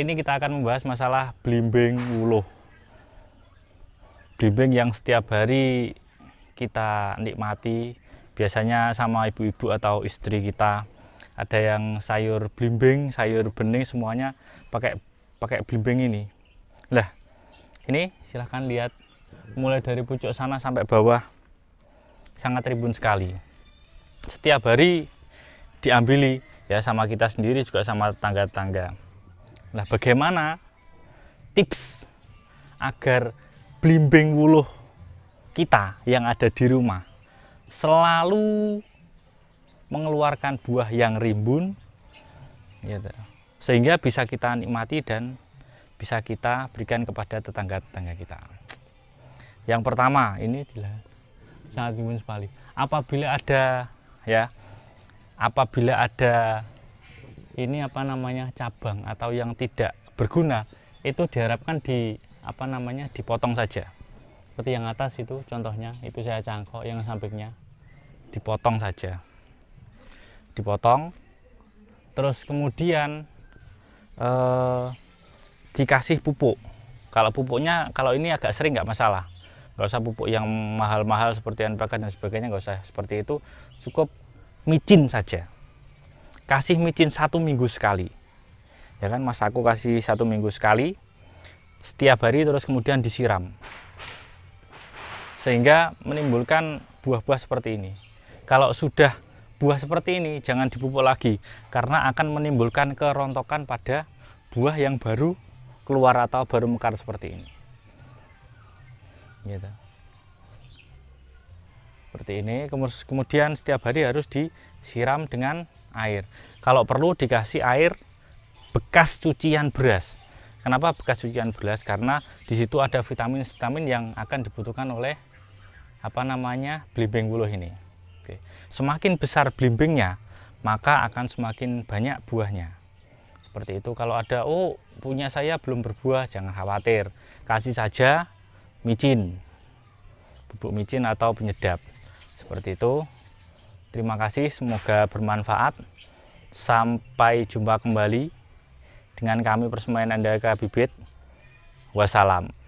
Ini kita akan membahas masalah blimbing wuluh. Blimbing yang setiap hari kita nikmati, biasanya sama ibu-ibu atau istri kita. Ada yang sayur blimbing, sayur bening, semuanya pakai pakai blimbing ini. Lah, ini silahkan lihat mulai dari pucuk sana sampai bawah sangat ribun sekali. Setiap hari diambili ya sama kita sendiri juga sama tetangga-tetangga. Nah, bagaimana tips agar belimbing wuluh kita yang ada di rumah selalu mengeluarkan buah yang rimbun gitu. sehingga bisa kita nikmati dan bisa kita berikan kepada tetangga-tetangga kita yang pertama ini adalah sangat rimbun sekali apabila ada ya apabila ada ini apa namanya cabang atau yang tidak berguna itu diharapkan di apa namanya dipotong saja seperti yang atas itu contohnya itu saya cangkok yang sampingnya dipotong saja dipotong terus kemudian eh, dikasih pupuk kalau pupuknya kalau ini agak sering nggak masalah nggak usah pupuk yang mahal-mahal seperti yang dan sebagainya nggak usah seperti itu cukup micin saja kasih micin satu minggu sekali ya kan mas aku kasih satu minggu sekali setiap hari terus kemudian disiram sehingga menimbulkan buah-buah seperti ini kalau sudah buah seperti ini jangan dipupuk lagi karena akan menimbulkan kerontokan pada buah yang baru keluar atau baru mekar seperti ini gitu seperti ini kemudian setiap hari harus disiram dengan air. Kalau perlu dikasih air bekas cucian beras. Kenapa bekas cucian beras? Karena di situ ada vitamin-vitamin yang akan dibutuhkan oleh apa namanya belimbing buluh ini. Oke. Semakin besar belimbingnya, maka akan semakin banyak buahnya. Seperti itu. Kalau ada oh punya saya belum berbuah, jangan khawatir. Kasih saja micin, bubuk micin atau penyedap. Seperti itu. Terima kasih, semoga bermanfaat. Sampai jumpa kembali dengan kami Persemaian Anda Bibit. Wassalam.